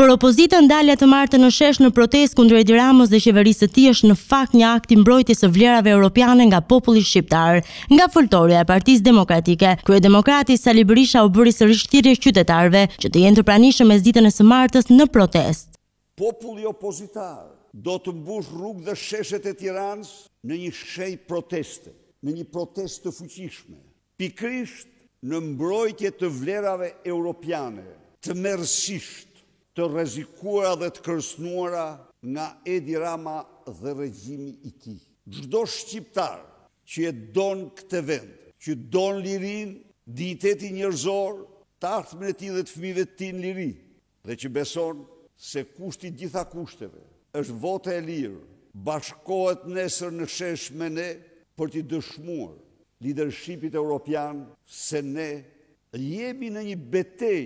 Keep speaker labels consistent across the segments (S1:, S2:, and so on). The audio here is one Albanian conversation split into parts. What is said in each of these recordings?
S1: Por opozita ndalja të martë në shesh në protest kundër Edi Ramës dhe qeverisë të tij është në fakt një akt i mbrojtjes së vlerave europiane nga populli shqiptar, nga foltorja e Partisë Demokratike. Kryedemokrati Sali Berisha u bëri sërish thirrje qytetarëve që të jenë të pranishëm mes ditën e së martës në protest.
S2: Populli opozitar do të mbush rrug dhe sheshet e tiranës në një shej proteste, në një protest të fuqishme, pikrisht në mbrojtje të vlerave europiane, të mersisht të rezikuara dhe të kërsnuara nga Edi Rama dhe regjimi i ti. Gjdo shqiptar që e don këte vend, që don lirin, diteti njërzor, të artëm e ti dhe të fmive ti në liri, dhe që beson se kushti gjitha kushteve, është vote e lirë, bashkohet nesër në shesh me ne për t'i dëshmuar e europian se ne jemi në një betej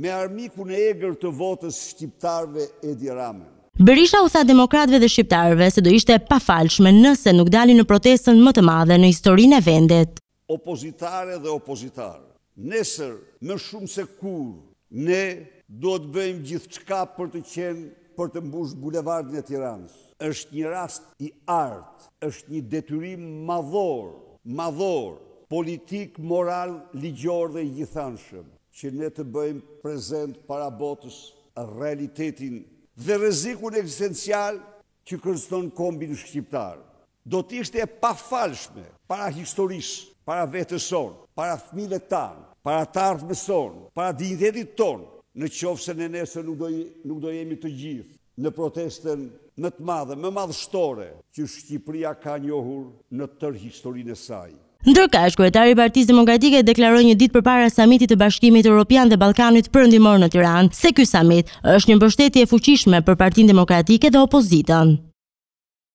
S2: me armiku në egrë të votës shqiptarve e diramen.
S1: Berisha u tha demokratëve dhe shqiptarëve se do ishte pa falshme nëse nuk dalin në protestën më të madhe në historinë e vendet.
S2: Opozitare dhe opozitarë, nesër më shumë se kur, ne do të bëjmë gjithë qka për të qenë për të mbush bulevardin e tiranës. është një rast i artë, është një detyrim madhorë, madhorë politik, moral, ligjor dhe gjithanshëm, që ne të bëjmë prezent para botës realitetin dhe rezikun eksistencial që kërston kombin shqiptar. Do të ishte e pa falshme para historisë, para vetëson, para fmile tanë, para tarë mëson, para dignitetit tonë, në qofë se në nesër nuk, do jemi të gjithë në protestën në të madhe, më madhështore, që Shqipëria ka njohur në tërë historinë e sajë.
S1: Ndërka kryetari i Partisë Demokratike deklaroi një ditë përpara samitit të Bashkimit Evropian dhe Ballkanit për në Tiranë se ky samit është një mbështetje fuqishme për Partinë Demokratike dhe Opozitën.